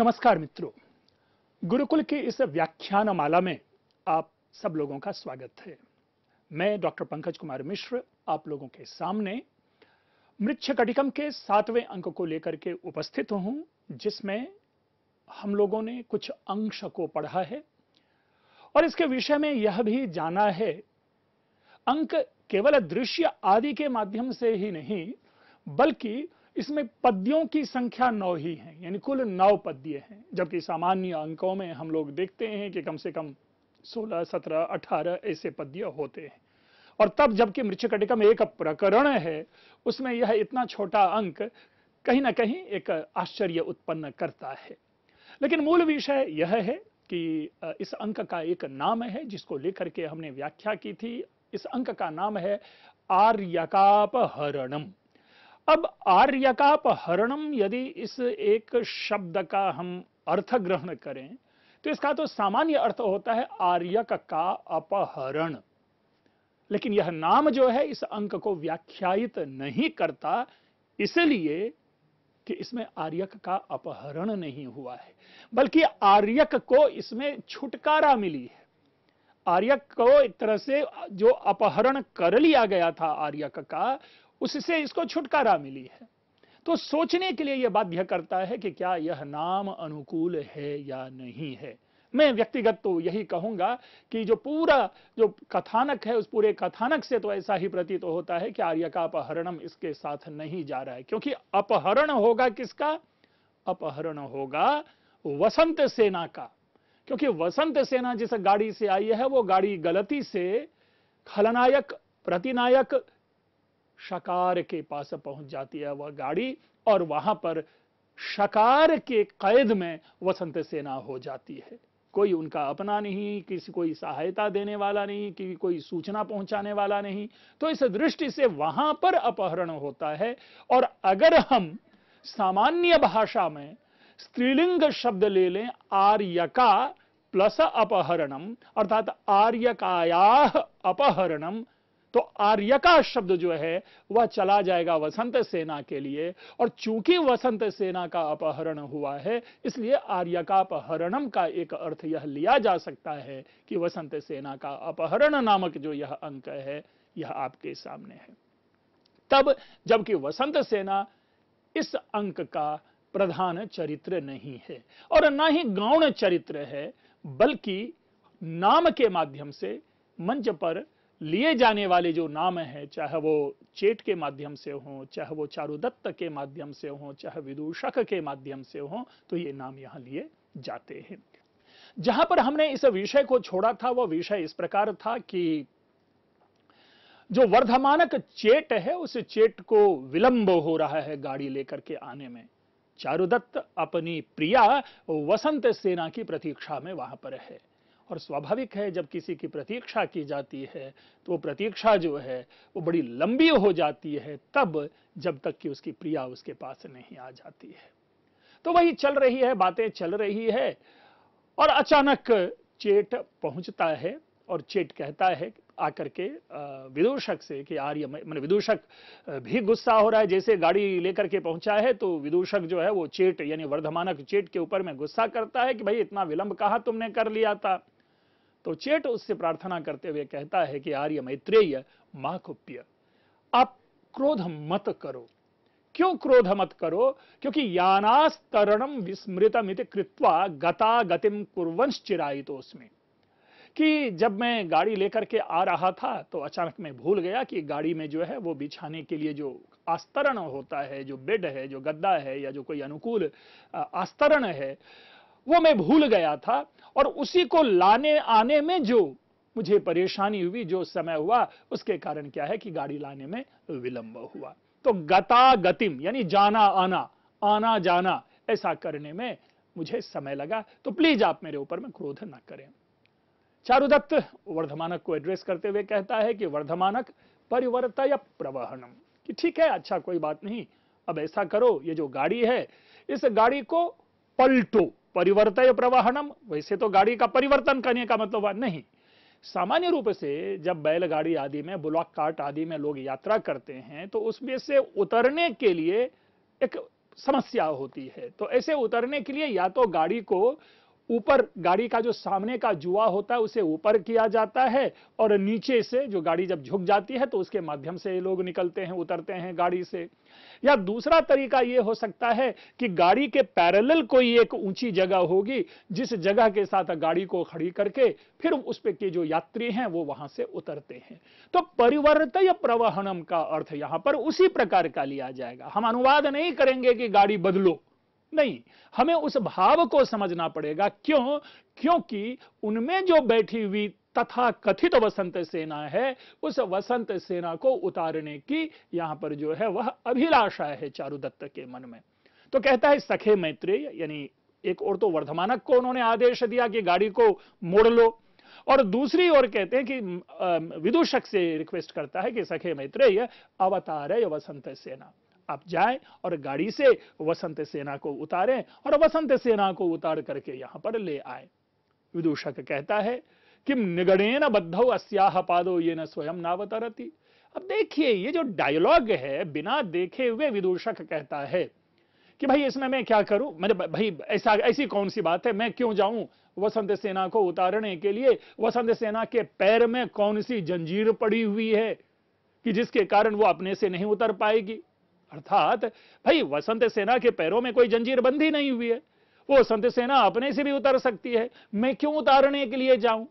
नमस्कार मित्रों गुरुकुल के इस व्याख्यान माला में आप सब लोगों का स्वागत है मैं डॉक्टर पंकज कुमार मिश्र आप लोगों के सामने मृक्ष कटिकम के सातवें अंक को लेकर के उपस्थित हूं जिसमें हम लोगों ने कुछ अंश को पढ़ा है और इसके विषय में यह भी जाना है अंक केवल दृश्य आदि के माध्यम से ही नहीं बल्कि इसमें पद्यों की संख्या नौ ही है यानी कुल नौ पद्य हैं जबकि सामान्य अंकों में हम लोग देखते हैं कि कम से कम 16, 17, 18 ऐसे पद्य होते हैं और तब जबकि में एक प्रकरण है उसमें यह इतना छोटा अंक कहीं ना कहीं एक आश्चर्य उत्पन्न करता है लेकिन मूल विषय यह है कि इस अंक का एक नाम है जिसको लेकर के हमने व्याख्या की थी इस अंक का नाम है आर्यकाप हरणम अब आर्यकापहरणम यदि इस एक शब्द का हम अर्थ ग्रहण करें तो इसका तो सामान्य अर्थ होता है आर्यक का अपहरण लेकिन यह नाम जो है इस अंक को व्याख्यायित नहीं करता इसलिए कि इसमें आर्यक का अपहरण नहीं हुआ है बल्कि आर्यक को इसमें छुटकारा मिली है आर्यक को एक तरह से जो अपहरण कर लिया गया था आर्यक का उससे इसको छुटकारा मिली है तो सोचने के लिए यह बाध्य करता है कि क्या यह नाम अनुकूल है या नहीं है मैं व्यक्तिगत तो यही कहूंगा कि जो पूरा जो कथानक है उस पूरे कथानक से तो ऐसा ही प्रतीत तो होता है कि आर्य का अपहरणम इसके साथ नहीं जा रहा है क्योंकि अपहरण होगा किसका अपहरण होगा वसंत सेना का क्योंकि वसंत सेना जिस गाड़ी से आई है वो गाड़ी गलती से खलनायक प्रतिनायक शकार के पास पहुंच जाती है वह गाड़ी और वहां पर शकार के कैद में वसंत सेना हो जाती है कोई उनका अपना नहीं किसी कोई सहायता देने वाला नहीं कि कोई सूचना पहुंचाने वाला नहीं तो इस दृष्टि से वहां पर अपहरण होता है और अगर हम सामान्य भाषा में स्त्रीलिंग शब्द ले लें का प्लस अपहरणम अर्थात आर्य काया अपहरणम तो आर्यका शब्द जो है वह चला जाएगा वसंत सेना के लिए और चूंकि वसंत सेना का अपहरण हुआ है इसलिए आर्यका अपहरणम का एक अर्थ यह लिया जा सकता है कि वसंत सेना का अपहरण नामक जो यह अंक है यह आपके सामने है तब जबकि वसंत सेना इस अंक का प्रधान चरित्र नहीं है और ना ही गौण चरित्र है बल्कि नाम के माध्यम से मंच पर लिए जाने वाले जो नाम हैं चाहे वो चेट के माध्यम से हों चाहे वो चारुदत्त के माध्यम से हों चाहे विदूषक के माध्यम से हों तो ये नाम यहाँ लिए जाते हैं जहां पर हमने इस विषय को छोड़ा था वह विषय इस प्रकार था कि जो वर्धमानक चेट है उस चेट को विलंब हो रहा है गाड़ी लेकर के आने में चारुदत्त अपनी प्रिया वसंत सेना की प्रतीक्षा में वहां पर है और स्वाभाविक है जब किसी की प्रतीक्षा की जाती है तो वो प्रतीक्षा जो है वो बड़ी लंबी हो जाती है तब जब तक कि उसकी प्रिया उसके पास नहीं आ जाती है तो वही चल रही है बातें चल रही है और अचानक चेट पहुंचता है और चेट कहता है आकर के विदूषक से कि आर्य मैं विदूषक भी गुस्सा हो रहा है जैसे गाड़ी लेकर के पहुंचा है तो विदूषक जो है वो चेट यानी वर्धमानक चेट के ऊपर में गुस्सा करता है कि भाई इतना विलंब कहा तुमने कर लिया था तो चेट उससे प्रार्थना करते हुए कहता है कि आर्य मैत्रेय मा कुप्य आप क्रोध मत करो क्यों क्रोध मत करो क्योंकि यानास्तरणम विस्मृतम इति कृत्वा गता गतिम कुरवंश तो उसमें कि जब मैं गाड़ी लेकर के आ रहा था तो अचानक मैं भूल गया कि गाड़ी में जो है वो बिछाने के लिए जो आस्तरण होता है जो बेड है जो गद्दा है या जो कोई अनुकूल आस्तरण है वो मैं भूल गया था और उसी को लाने आने में जो मुझे परेशानी हुई जो समय हुआ उसके कारण क्या है कि गाड़ी लाने में विलंब हुआ तो गता गतिम यानी जाना आना आना जाना ऐसा करने में मुझे समय लगा तो प्लीज आप मेरे ऊपर में क्रोध ना करें चारुदत्त वर्धमानक को एड्रेस करते हुए कहता है कि वर्धमानक परिवर्त या प्रवहनम कि ठीक है अच्छा कोई बात नहीं अब ऐसा करो ये जो गाड़ी है इस गाड़ी को पलटू परिवर्तय प्रवाहनम वैसे तो गाड़ी का परिवर्तन करने का मतलब नहीं सामान्य रूप से जब बैलगाड़ी आदि में ब्लॉक कार्ट आदि में लोग यात्रा करते हैं तो उसमें से उतरने के लिए एक समस्या होती है तो ऐसे उतरने के लिए या तो गाड़ी को ऊपर गाड़ी का जो सामने का जुआ होता है उसे ऊपर किया जाता है और नीचे से जो गाड़ी जब झुक जाती है तो उसके माध्यम से ये लोग निकलते हैं उतरते हैं गाड़ी से या दूसरा तरीका ये हो सकता है कि गाड़ी के पैरेलल कोई एक ऊंची जगह होगी जिस जगह के साथ गाड़ी को खड़ी करके फिर उस पर के जो यात्री हैं वो वहां से उतरते हैं तो परिवर्त प्रवहनम का अर्थ यहां पर उसी प्रकार का लिया जाएगा हम अनुवाद नहीं करेंगे कि गाड़ी बदलो नहीं हमें उस भाव को समझना पड़ेगा क्यों क्योंकि उनमें जो बैठी हुई तथा कथित वसंत सेना है उस वसंत सेना को उतारने की यहां पर जो है वह अभिलाषा है चारुदत्त के मन में तो कहता है सखे मैत्रेय यानी एक और तो वर्धमानक को उन्होंने आदेश दिया कि गाड़ी को मोड़ लो और दूसरी ओर कहते हैं कि विदूषक से रिक्वेस्ट करता है कि सखे मैत्रेय अवतार वसंत सेना आप जाएं और गाड़ी से वसंत सेना को उतारें और वसंत सेना को उतार करके यहां पर ले आए विदूषक कहता है कि निगणेन बद्धो अस्याह पादो ये न स्वयं नावतरती अब देखिए ये जो डायलॉग है बिना देखे हुए विदूषक कहता है कि भाई इसमें मैं क्या करूं मैंने भाई ऐसा ऐसी कौन सी बात है मैं क्यों जाऊं वसंत सेना को उतारने के लिए वसंत सेना के पैर में कौन सी जंजीर पड़ी हुई है कि जिसके कारण वो अपने से नहीं उतर पाएगी अर्थात भाई वसंत सेना के पैरों में कोई जंजीर बंधी नहीं हुई है वो वसंत सेना अपने से भी उतर सकती है मैं क्यों उतारने के लिए जाऊं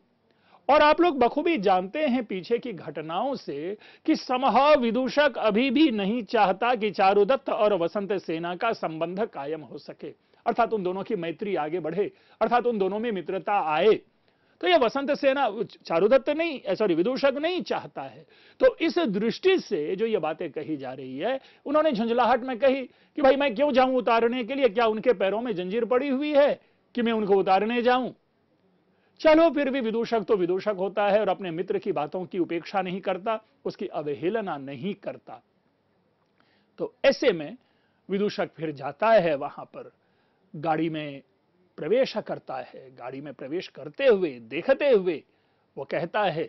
और आप लोग बखूबी जानते हैं पीछे की घटनाओं से कि समहा विदूषक अभी भी नहीं चाहता कि चारुदत्त और वसंत सेना का संबंध कायम हो सके अर्थात उन दोनों की मैत्री आगे बढ़े अर्थात उन दोनों में मित्रता आए तो यह वसंत सेना चारुदत्त तो नहीं सॉरी विदूषक नहीं चाहता है तो इस दृष्टि से जो ये बातें कही जा रही है उन्होंने झुंझलाहट में कही कि भाई मैं क्यों जाऊं उतारने के लिए क्या उनके पैरों में जंजीर पड़ी हुई है कि मैं उनको उतारने जाऊं चलो फिर भी विदूषक तो विदूषक होता है और अपने मित्र की बातों की उपेक्षा नहीं करता उसकी अवहेलना नहीं करता तो ऐसे में विदूषक फिर जाता है वहां पर गाड़ी में प्रवेश करता है गाड़ी में प्रवेश करते हुए देखते हुए वो कहता है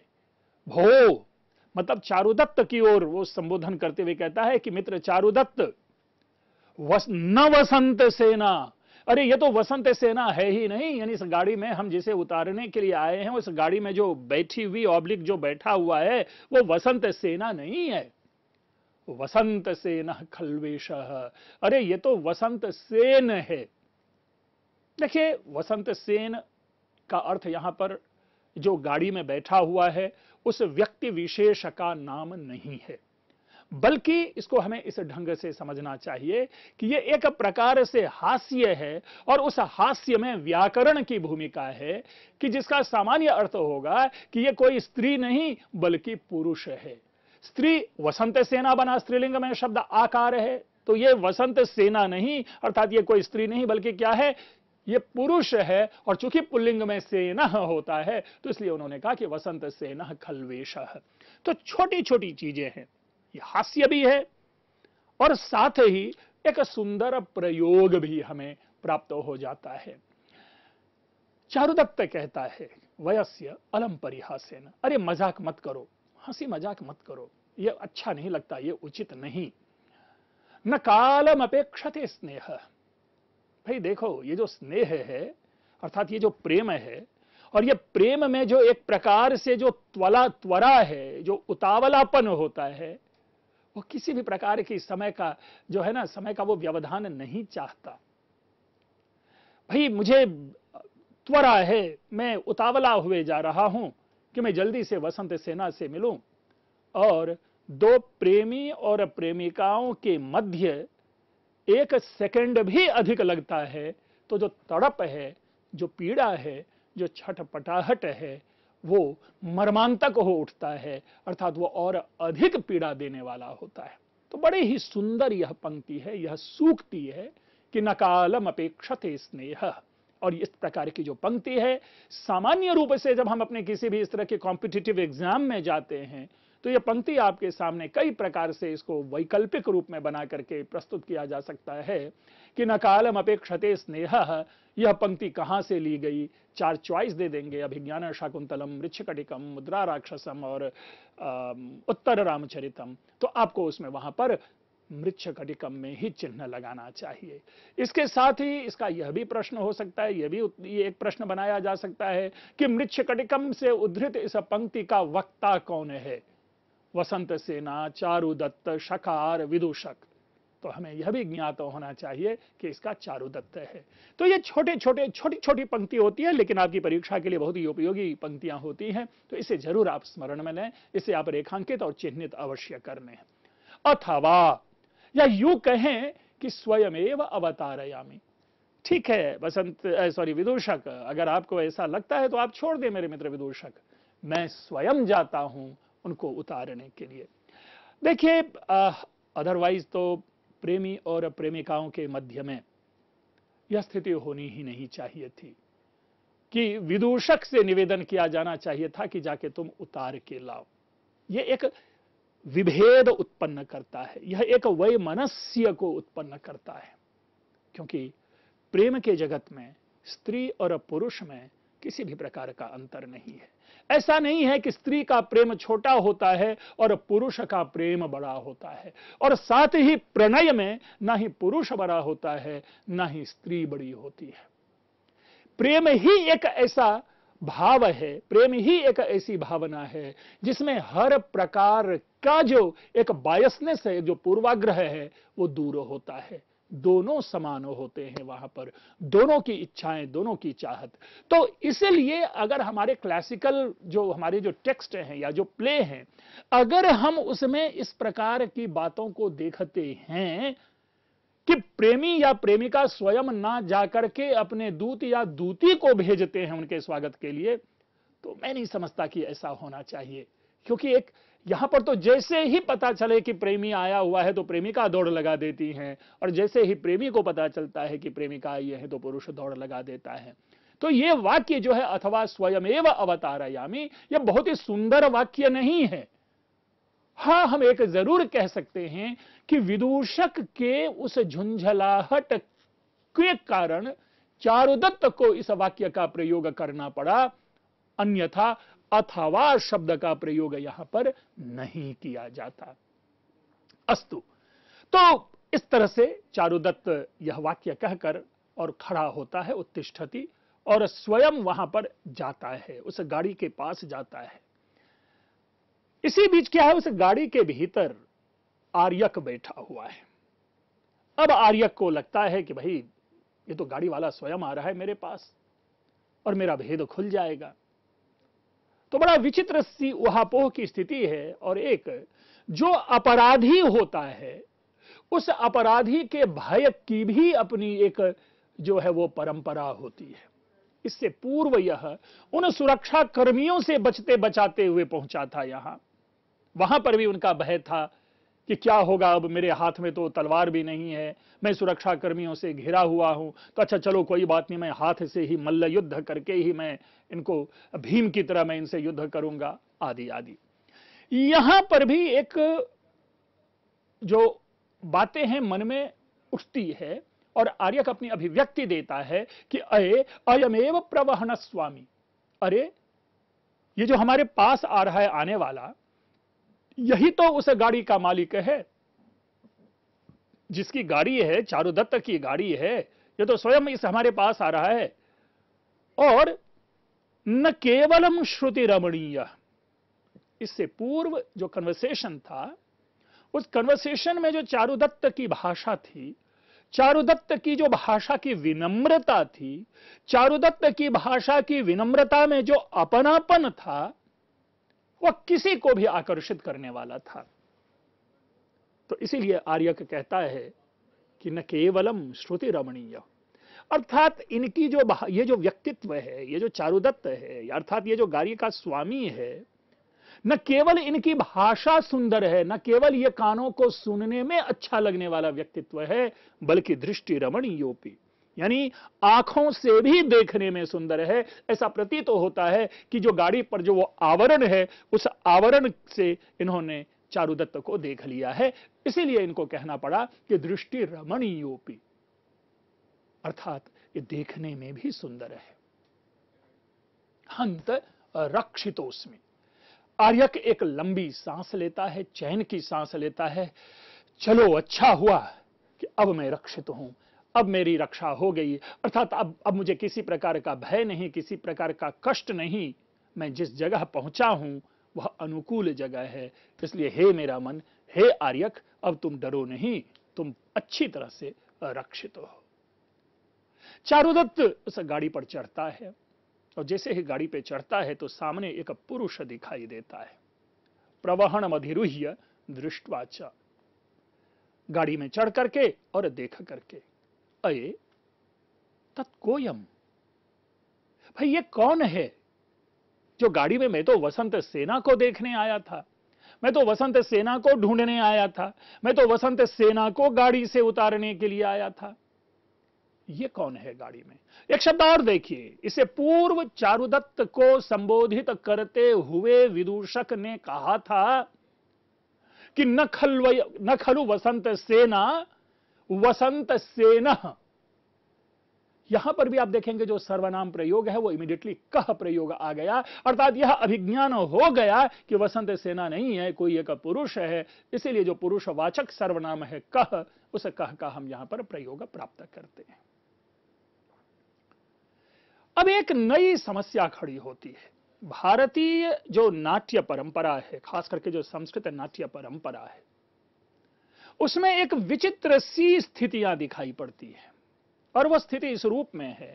भो मतलब चारुदत्त की ओर वो संबोधन करते हुए कहता है कि मित्र चारुदत्त वस, न वसंत सेना अरे ये तो वसंत सेना है ही नहीं यानी इस गाड़ी में हम जिसे उतारने के लिए आए हैं उस गाड़ी में जो बैठी हुई ऑब्लिक जो बैठा हुआ है वो वसंत सेना नहीं है वसंत सेना खलवेश अरे ये तो वसंत सेन है देखिए वसंत सेन का अर्थ यहां पर जो गाड़ी में बैठा हुआ है उस व्यक्ति विशेष का नाम नहीं है बल्कि इसको हमें इस ढंग से समझना चाहिए कि यह एक प्रकार से हास्य है और उस हास्य में व्याकरण की भूमिका है कि जिसका सामान्य अर्थ होगा कि यह कोई स्त्री नहीं बल्कि पुरुष है स्त्री वसंत सेना बना स्त्रीलिंग में शब्द आकार है तो यह वसंत सेना नहीं अर्थात यह कोई स्त्री नहीं बल्कि क्या है ये पुरुष है और चूंकि पुल्लिंग में सेना होता है तो इसलिए उन्होंने कहा कि वसंत सेना खलवेश तो छोटी छोटी चीजें हैं ये हास्य भी है और साथ ही एक सुंदर प्रयोग भी हमें प्राप्त हो जाता है चारुदत्त कहता है वयस्य अलम परिहासेन अरे मजाक मत करो हंसी मजाक मत करो ये अच्छा नहीं लगता ये उचित नहीं न कालम अपेक्षते स्नेह भाई देखो ये जो स्नेह है अर्थात ये जो प्रेम है और ये प्रेम में जो एक प्रकार से जो त्वला त्वरा है जो उतावलापन होता है वो किसी भी प्रकार की समय का जो है ना समय का वो व्यवधान नहीं चाहता भाई मुझे त्वरा है मैं उतावला हुए जा रहा हूं कि मैं जल्दी से वसंत सेना से मिलूं और दो प्रेमी और प्रेमिकाओं के मध्य एक सेकंड भी अधिक लगता है तो जो तड़प है जो पीड़ा है जो छटपटाहट है वो मर्मांतक हो उठता है अर्थात वो और अधिक पीड़ा देने वाला होता है तो बड़े ही सुंदर यह पंक्ति है यह सूक्ति है कि नकालम अपेक्षते स्नेह और इस प्रकार की जो पंक्ति है सामान्य रूप से जब हम अपने किसी भी इस तरह के कॉम्पिटिटिव एग्जाम में जाते हैं तो यह पंक्ति आपके सामने कई प्रकार से इसको वैकल्पिक रूप में बना करके प्रस्तुत किया जा सकता है कि न कालम अपेक्षते स्नेह यह पंक्ति कहां से ली गई चार च्वाइस दे देंगे अभिज्ञान शाकुंतलम वृक्षकटिकम मुद्रा राक्षसम और आ, उत्तर रामचरितम तो आपको उसमें वहां पर मृक्षकटिकम में ही चिन्ह लगाना चाहिए इसके साथ ही इसका यह भी प्रश्न हो सकता है यह भी ये एक प्रश्न बनाया जा सकता है कि मृक्षकटिकम से उद्धृत इस पंक्ति का वक्ता कौन है वसंत सेना चारुदत्त शकार विदूषक तो हमें यह भी ज्ञात होना चाहिए कि इसका चारुदत्त है तो ये छोटे छोटे छोटी छोटी पंक्ति होती है लेकिन आपकी परीक्षा के लिए बहुत ही उपयोगी पंक्तियां होती हैं तो इसे जरूर आप स्मरण में लें इसे आप रेखांकित और चिन्हित अवश्य कर लें अथवा या यू कहें कि स्वयमेव अवतारयामी ठीक है बसंत सॉरी विदूषक अगर आपको ऐसा लगता है तो आप छोड़ दें मेरे मित्र विदूषक मैं स्वयं जाता हूं उनको उतारने के लिए देखिए अदरवाइज तो प्रेमी और प्रेमिकाओं के मध्य में यह स्थिति होनी ही नहीं चाहिए थी कि विदूषक से निवेदन किया जाना चाहिए था कि जाके तुम उतार के लाओ यह एक विभेद उत्पन्न करता है यह एक वैमनस्य को उत्पन्न करता है क्योंकि प्रेम के जगत में स्त्री और पुरुष में किसी भी प्रकार का अंतर नहीं है ऐसा नहीं है कि स्त्री का प्रेम छोटा होता है और पुरुष का प्रेम बड़ा होता है और साथ ही प्रणय में ना ही पुरुष बड़ा होता है ना ही स्त्री बड़ी होती है प्रेम ही एक ऐसा भाव है प्रेम ही एक ऐसी भावना है जिसमें हर प्रकार का जो एक बायसनेस है जो पूर्वाग्रह है वो दूर होता है दोनों समान होते हैं वहां पर दोनों की इच्छाएं दोनों की चाहत तो इसलिए अगर हमारे क्लासिकल जो हमारे जो टेक्स्ट हैं या जो प्ले हैं अगर हम उसमें इस प्रकार की बातों को देखते हैं कि प्रेमी या प्रेमिका स्वयं ना जाकर के अपने दूत या दूती को भेजते हैं उनके स्वागत के लिए तो मैं नहीं समझता कि ऐसा होना चाहिए क्योंकि एक यहां पर तो जैसे ही पता चले कि प्रेमी आया हुआ है तो प्रेमिका दौड़ लगा देती हैं और जैसे ही प्रेमी को पता चलता है कि प्रेमिका आई है तो पुरुष दौड़ लगा देता है तो ये वाक्य जो है अथवा स्वयं अवतारयामी ये बहुत ही सुंदर वाक्य नहीं है हां हम एक जरूर कह सकते हैं कि विदूषक के उस झुंझलाहट के कारण चारुदत्त को इस वाक्य का प्रयोग करना पड़ा अन्यथा अथवा शब्द का प्रयोग यहां पर नहीं किया जाता अस्तु तो इस तरह से चारुदत्त यह वाक्य कहकर और खड़ा होता है उत्तिष्ठति और स्वयं वहां पर जाता है उस गाड़ी के पास जाता है इसी बीच क्या है उस गाड़ी के भीतर आर्यक बैठा हुआ है अब आर्यक को लगता है कि भाई ये तो गाड़ी वाला स्वयं आ रहा है मेरे पास और मेरा भेद खुल जाएगा तो बड़ा विचित्र सी उहापोह की स्थिति है और एक जो अपराधी होता है उस अपराधी के भय की भी अपनी एक जो है वो परंपरा होती है इससे पूर्व यह उन सुरक्षा कर्मियों से बचते बचाते हुए पहुंचा था यहां वहां पर भी उनका भय था कि क्या होगा अब मेरे हाथ में तो तलवार भी नहीं है मैं सुरक्षा कर्मियों से घिरा हुआ हूं तो अच्छा चलो कोई बात नहीं मैं हाथ से ही मल्ल युद्ध करके ही मैं इनको भीम की तरह मैं इनसे युद्ध करूंगा आदि आदि यहां पर भी एक जो बातें हैं मन में उठती है और आर्यक अपनी अभिव्यक्ति देता है कि अये अयमेव प्रवहन स्वामी अरे ये जो हमारे पास आ रहा है आने वाला यही तो उस गाड़ी का मालिक है जिसकी गाड़ी है चारुदत्त की गाड़ी है यह तो स्वयं इस हमारे पास आ रहा है और न केवलम श्रुति रमणीय इससे पूर्व जो कन्वर्सेशन था उस कन्वर्सेशन में जो चारुदत्त की भाषा थी चारुदत्त की जो भाषा की विनम्रता थी चारुदत्त की भाषा की विनम्रता में जो अपनापन था वह किसी को भी आकर्षित करने वाला था तो इसीलिए आर्यक कहता है कि न केवलम श्रुति रमणीय अर्थात इनकी जो ये जो व्यक्तित्व है ये जो चारुदत्त है अर्थात ये जो गार्य का स्वामी है न केवल इनकी भाषा सुंदर है न केवल ये कानों को सुनने में अच्छा लगने वाला व्यक्तित्व है बल्कि दृष्टि रमणीयोपी यानी आंखों से भी देखने में सुंदर है ऐसा प्रतीत तो होता है कि जो गाड़ी पर जो वो आवरण है उस आवरण से इन्होंने चारुदत्त को देख लिया है इसीलिए इनको कहना पड़ा कि दृष्टि रमणीयोपी अर्थात ये देखने में भी सुंदर है हंत रक्षितोस्मी आर्यक एक लंबी सांस लेता है चैन की सांस लेता है चलो अच्छा हुआ कि अब मैं रक्षित हूं अब मेरी रक्षा हो गई अर्थात अब अब मुझे किसी प्रकार का भय नहीं किसी प्रकार का कष्ट नहीं मैं जिस जगह पहुंचा हूं वह अनुकूल जगह है इसलिए हे मेरा मन हे आर्यक अब तुम डरो नहीं तुम अच्छी तरह से रक्षित हो चारुदत्त उस गाड़ी पर चढ़ता है और जैसे ही गाड़ी पे चढ़ता है तो सामने एक पुरुष दिखाई देता है प्रवहण अधिरुह्य दृष्टवाचा गाड़ी में चढ़ करके और देख करके अये तत्कोयम भाई ये कौन है जो गाड़ी में मैं तो वसंत सेना को देखने आया था मैं तो वसंत सेना को ढूंढने आया था मैं तो वसंत सेना को गाड़ी से उतारने के लिए आया था ये कौन है गाड़ी में एक शब्द और देखिए इसे पूर्व चारुदत्त को संबोधित करते हुए विदूषक ने कहा था कि न खलु वसंत सेना वसंत सेना यहां पर भी आप देखेंगे जो सर्वनाम प्रयोग है वो इमीडिएटली कह प्रयोग आ गया अर्थात यह अभिज्ञान हो गया कि वसंत सेना नहीं है कोई एक पुरुष है इसीलिए जो पुरुषवाचक सर्वनाम है कह उस कह का हम यहां पर प्रयोग प्राप्त करते हैं अब एक नई समस्या खड़ी होती है भारतीय जो नाट्य परंपरा है खास करके जो संस्कृत नाट्य परंपरा है उसमें एक विचित्र सी स्थितियां दिखाई पड़ती है और वह स्थिति इस रूप में है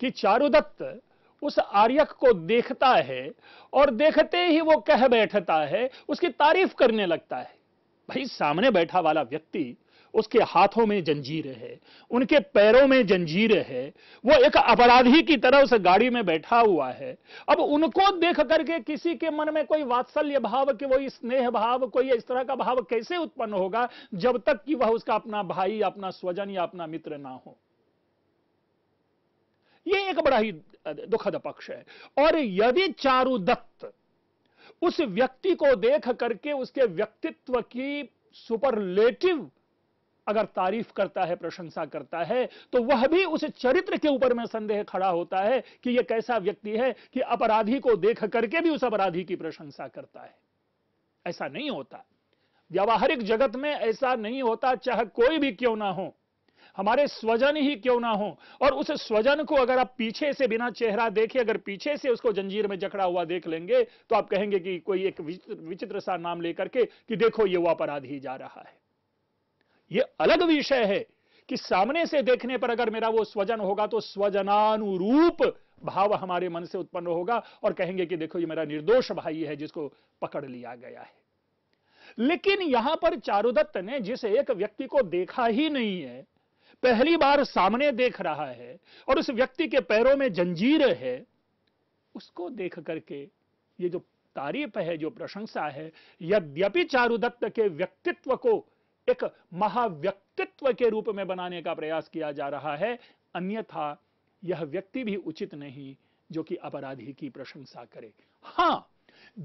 कि चारुदत्त उस आर्यक को देखता है और देखते ही वो कह बैठता है उसकी तारीफ करने लगता है भाई सामने बैठा वाला व्यक्ति उसके हाथों में जंजीर है उनके पैरों में जंजीर है वो एक अपराधी की तरह उस गाड़ी में बैठा हुआ है अब उनको देख करके किसी के मन में कोई वात्सल्य भाव कि वो स्नेह भाव कोई इस तरह का भाव कैसे उत्पन्न होगा जब तक कि वह उसका अपना भाई अपना स्वजन या अपना मित्र ना हो यह एक बड़ा ही दुखद पक्ष है और यदि चारुदत्त उस व्यक्ति को देख करके उसके व्यक्तित्व की सुपरलेटिव अगर तारीफ करता है प्रशंसा करता है तो वह भी उस चरित्र के ऊपर में संदेह खड़ा होता है कि यह कैसा व्यक्ति है कि अपराधी को देख करके भी उस अपराधी की प्रशंसा करता है ऐसा नहीं होता व्यावहारिक जगत में ऐसा नहीं होता चाहे कोई भी क्यों ना हो हमारे स्वजन ही क्यों ना हो और उस स्वजन को अगर आप पीछे से बिना चेहरा देखे अगर पीछे से उसको जंजीर में जकड़ा हुआ देख लेंगे तो आप कहेंगे कि कोई एक विचित्र सा नाम लेकर के कि देखो ये वो अपराधी जा रहा है यह अलग विषय है कि सामने से देखने पर अगर मेरा वो स्वजन होगा तो स्वजनानुरूप भाव हमारे मन से उत्पन्न होगा और कहेंगे कि देखो ये मेरा निर्दोष भाई है जिसको पकड़ लिया गया है लेकिन यहां पर चारुदत्त ने जिस एक व्यक्ति को देखा ही नहीं है पहली बार सामने देख रहा है और उस व्यक्ति के पैरों में जंजीर है उसको देख करके ये जो तारीफ है जो प्रशंसा है यद्यपि चारुदत्त के व्यक्तित्व को एक महाव्यक्तित्व के रूप में बनाने का प्रयास किया जा रहा है अन्यथा यह व्यक्ति भी उचित नहीं जो कि अपराधी की प्रशंसा करे हां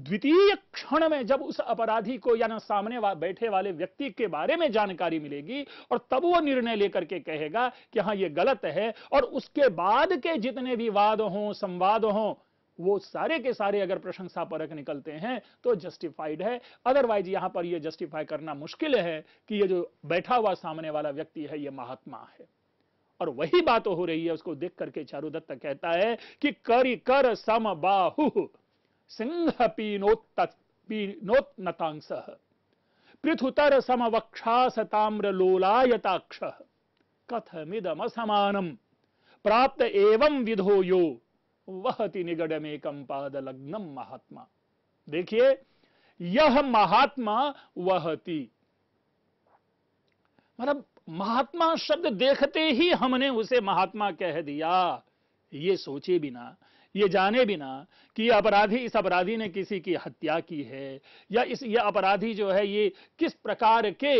द्वितीय क्षण में जब उस अपराधी को या ना सामने वा, बैठे वाले व्यक्ति के बारे में जानकारी मिलेगी और तब वो निर्णय लेकर के कहेगा कि हां यह गलत है और उसके बाद के जितने भी वाद हों संवाद हों वो सारे के सारे अगर प्रशंसा परक निकलते हैं तो जस्टिफाइड है अदरवाइज यहां पर यह जस्टिफाई करना मुश्किल है कि यह जो बैठा हुआ सामने वाला व्यक्ति है यह महात्मा है और वही बात हो रही है उसको देख करके चारुदत्त कहता है कि कर कर सम बाहु सिंह पीनोत्नतांस पृथुतर समवक्षास ताम्र लोलायताक्ष कथमिदम समानम प्राप्त एवं विधो यो वहति निगड़ में कंपाद लग्नम महात्मा देखिए यह महात्मा वहति मतलब महात्मा शब्द देखते ही हमने उसे महात्मा कह दिया ये सोचे बिना ये जाने बिना कि अपराधी इस अपराधी ने किसी की हत्या की है या इस यह अपराधी जो है ये किस प्रकार के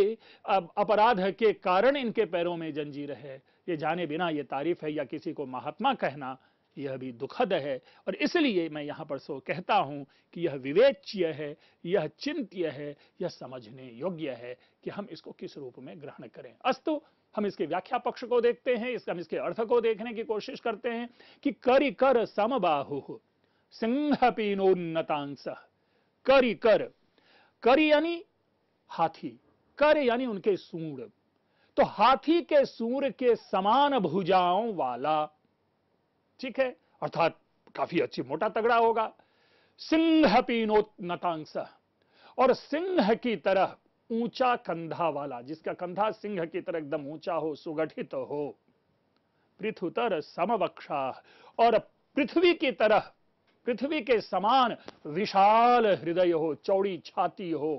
अपराध के कारण इनके पैरों में जंजीर है ये जाने बिना ये तारीफ है या किसी को महात्मा कहना यह भी दुखद है और इसलिए मैं यहां पर सो कहता हूं कि यह विवेच्य है यह चिंत्य है यह समझने योग्य है कि हम इसको किस रूप में ग्रहण करें अस्तु हम इसके व्याख्या पक्ष को देखते हैं इस, हम इसके अर्थ को देखने की कोशिश करते हैं कि करि कर समबाहु सिंह पीनोन्नतांस करि कर करि यानी हाथी कर यानी उनके सूर तो हाथी के सूर के समान भुजाओं वाला ठीक है अर्थात काफी अच्छी मोटा तगड़ा होगा सिंह पीनो नतांस और सिंह की तरह ऊंचा कंधा वाला जिसका कंधा सिंह की तरह एकदम ऊंचा हो सुगठित हो पृथुतर समवक्षा और पृथ्वी की तरह पृथ्वी के समान विशाल हृदय हो चौड़ी छाती हो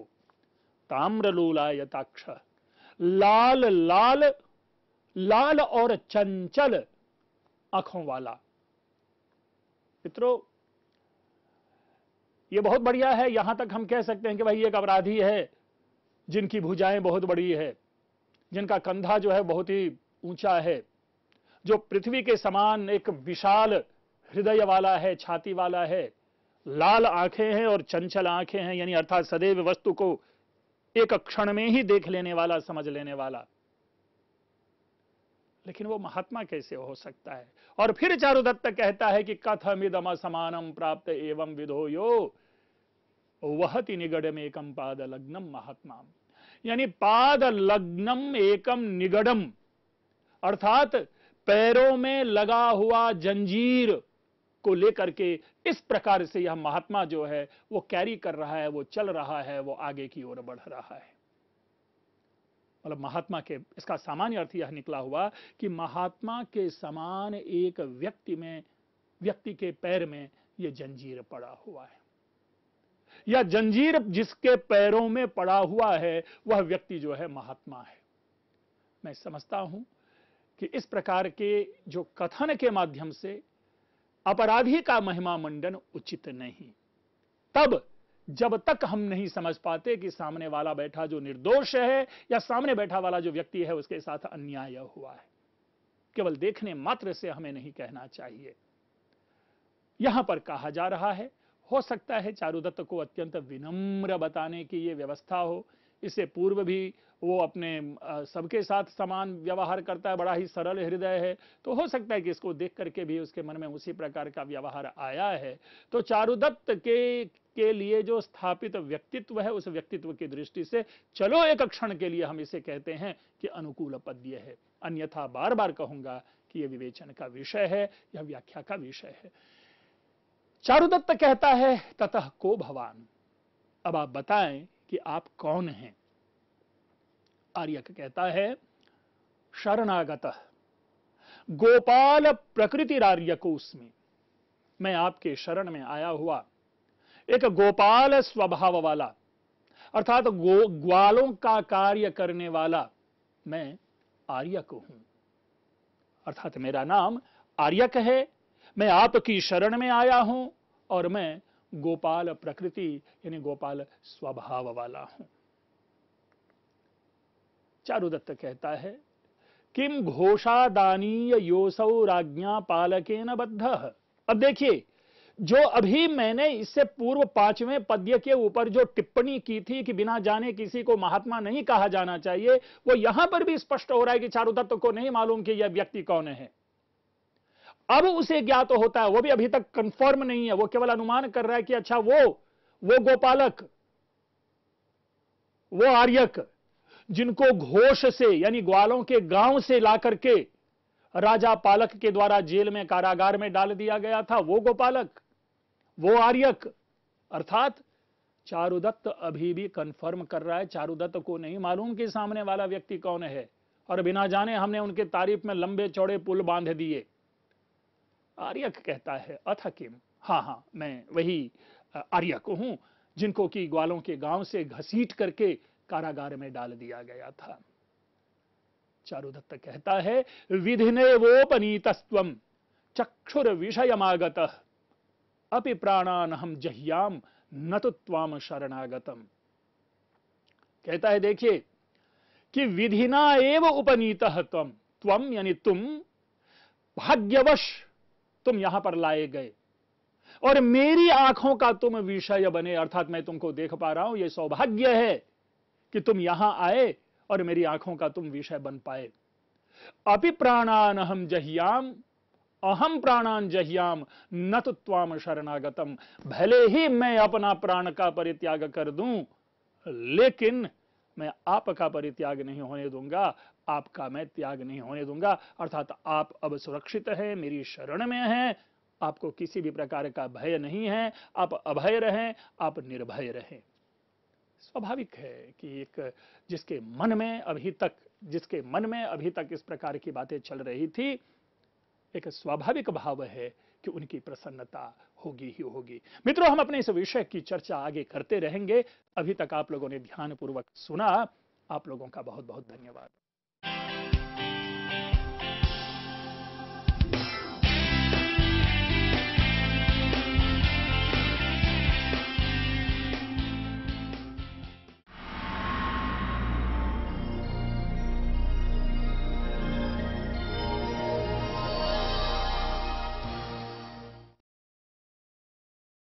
यताक्ष लाल लाल लाल और चंचल आंखों वाला मित्रों ये बहुत बढ़िया है यहां तक हम कह सकते हैं कि भाई एक अपराधी है जिनकी भुजाएं बहुत बड़ी है जिनका कंधा जो है बहुत ही ऊंचा है जो पृथ्वी के समान एक विशाल हृदय वाला है छाती वाला है लाल आंखें हैं और चंचल आंखें हैं यानी अर्थात सदैव वस्तु को एक क्षण में ही देख लेने वाला समझ लेने वाला लेकिन वो महात्मा कैसे हो सकता है और फिर चारुदत्त कहता है कि कथम इदम असमानम प्राप्त एवं विधो यो वह निगडम एकम पाद लग्नम महात्मा यानी पाद लग्नम एकम निगडम अर्थात पैरों में लगा हुआ जंजीर को लेकर के इस प्रकार से यह महात्मा जो है वो कैरी कर रहा है वो चल रहा है वो आगे की ओर बढ़ रहा है मतलब महात्मा के इसका सामान्य अर्थ यह निकला हुआ कि महात्मा के समान एक व्यक्ति में व्यक्ति के पैर में यह जंजीर पड़ा हुआ है या जंजीर जिसके पैरों में पड़ा हुआ है वह व्यक्ति जो है महात्मा है मैं समझता हूं कि इस प्रकार के जो कथन के माध्यम से अपराधी का महिमा मंडन उचित नहीं तब जब तक हम नहीं समझ पाते कि सामने वाला बैठा जो निर्दोष है या सामने बैठा वाला जो व्यक्ति है उसके साथ अन्याय हुआ है केवल देखने मात्र से हमें नहीं कहना चाहिए यहां पर कहा जा रहा है हो सकता है चारुदत्त को अत्यंत विनम्र बताने की ये व्यवस्था हो इससे पूर्व भी वो अपने सबके साथ समान व्यवहार करता है बड़ा ही सरल हृदय है तो हो सकता है कि इसको देख करके भी उसके मन में उसी प्रकार का व्यवहार आया है तो चारुदत्त के के लिए जो स्थापित व्यक्तित्व है उस व्यक्तित्व की दृष्टि से चलो एक क्षण के लिए हम इसे कहते हैं कि अनुकूल पद्य है अन्यथा बार बार कहूंगा कि यह विवेचन का विषय है यह व्याख्या का विषय है चारुदत्त कहता है ततः को भवान अब आप बताएं कि आप कौन हैं आर्यक कहता है शरणागत गोपाल उसमें मैं आपके शरण में आया हुआ एक गोपाल स्वभाव वाला अर्थात गो ग्वालों का कार्य करने वाला मैं आर्यक हूं अर्थात मेरा नाम आर्यक है मैं आपकी शरण में आया हूं और मैं गोपाल प्रकृति यानी गोपाल स्वभाव वाला हूं चारुदत्त कहता है किम घोषादानीय योसौ राज्ञा पालकेन बद्ध अब देखिए जो अभी मैंने इससे पूर्व पांचवें पद्य के ऊपर जो टिप्पणी की थी कि बिना जाने किसी को महात्मा नहीं कहा जाना चाहिए वो यहां पर भी स्पष्ट हो रहा है कि चारुदत्त को नहीं मालूम कि यह व्यक्ति कौन है अब उसे ज्ञात होता है वो भी अभी तक कंफर्म नहीं है वो केवल अनुमान कर रहा है कि अच्छा वो वो गोपालक वो आर्यक जिनको घोष से यानी ग्वालों के गांव से ला करके राजा पालक के द्वारा जेल में कारागार में डाल दिया गया था वो गोपालक वो आर्यक अर्थात चारुदत्त अभी भी कंफर्म कर रहा है चारुदत्त को नहीं मालूम कि सामने वाला व्यक्ति कौन है और बिना जाने हमने उनके तारीफ में लंबे चौड़े पुल बांध दिए आर्यक कहता है अथ किम हाँ हाँ मैं वही आर्यक हूं जिनको कि ग्वालों के गांव से घसीट करके कारागार में डाल दिया गया था चारुदत्त कहता है विधिने ने वो चक्षुर विषय आगत अपि प्राणान हम जहियाम न तो त्वाम शरणागतम कहता है देखिए कि विधिना एव उपनीत तम त्वम यानी तुम भाग्यवश तुम यहां पर लाए गए और मेरी आंखों का तुम विषय बने अर्थात मैं तुमको देख पा रहा हूं यह सौभाग्य है कि तुम यहां आए और मेरी आंखों का तुम विषय बन पाए अपि प्राणान हम जहियाम अहम प्राणांजह्याम न तो त्वाम शरणागतम भले ही मैं अपना प्राण का परित्याग कर दूं लेकिन मैं आपका परित्याग नहीं होने दूंगा आपका मैं त्याग नहीं होने दूंगा अर्थात आप अब सुरक्षित हैं मेरी शरण में हैं आपको किसी भी प्रकार का भय नहीं है आप अभय रहें आप निर्भय रहें स्वाभाविक है कि एक जिसके मन में अभी तक जिसके मन में अभी तक इस प्रकार की बातें चल रही थी एक स्वाभाविक भाव है कि उनकी प्रसन्नता होगी ही होगी मित्रों हम अपने इस विषय की चर्चा आगे करते रहेंगे अभी तक आप लोगों ने ध्यानपूर्वक सुना आप लोगों का बहुत बहुत धन्यवाद